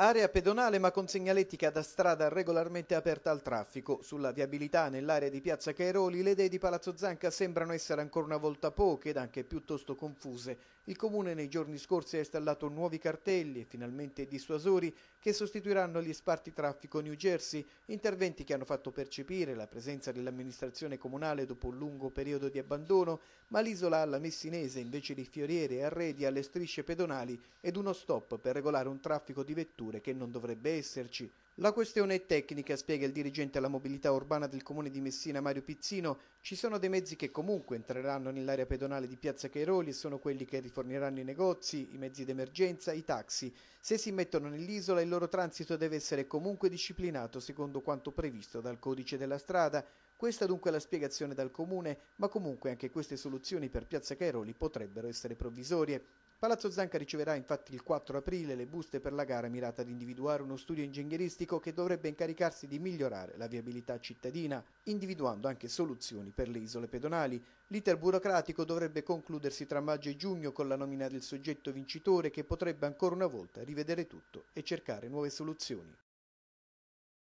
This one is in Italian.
Area pedonale ma con segnaletica da strada regolarmente aperta al traffico. Sulla viabilità nell'area di Piazza Cairoli le idee di Palazzo Zanca sembrano essere ancora una volta poche ed anche piuttosto confuse. Il comune nei giorni scorsi ha installato nuovi cartelli e finalmente dissuasori che sostituiranno gli sparti traffico New Jersey, interventi che hanno fatto percepire la presenza dell'amministrazione comunale dopo un lungo periodo di abbandono, ma l'isola alla messinese invece di fioriere e arredi alle strisce pedonali ed uno stop per regolare un traffico di vetture infrastrutture, che non dovrebbe esserci. La questione è tecnica, spiega il dirigente alla mobilità urbana del comune di Messina Mario Pizzino. Ci sono dei mezzi che comunque entreranno nell'area pedonale di Piazza Cairoli e sono quelli che riforniranno i negozi, i mezzi d'emergenza, i taxi. Se si mettono nell'isola il loro transito deve essere comunque disciplinato secondo quanto previsto dal codice della strada. Questa dunque è la spiegazione dal comune, ma comunque anche queste soluzioni per Piazza Cairoli potrebbero essere provvisorie. Palazzo Zanca riceverà infatti il 4 aprile le buste per la gara mirata ad individuare uno studio ingegneristico che dovrebbe incaricarsi di migliorare la viabilità cittadina, individuando anche soluzioni per le isole pedonali. L'iter burocratico dovrebbe concludersi tra maggio e giugno con la nomina del soggetto vincitore che potrebbe ancora una volta rivedere tutto e cercare nuove soluzioni.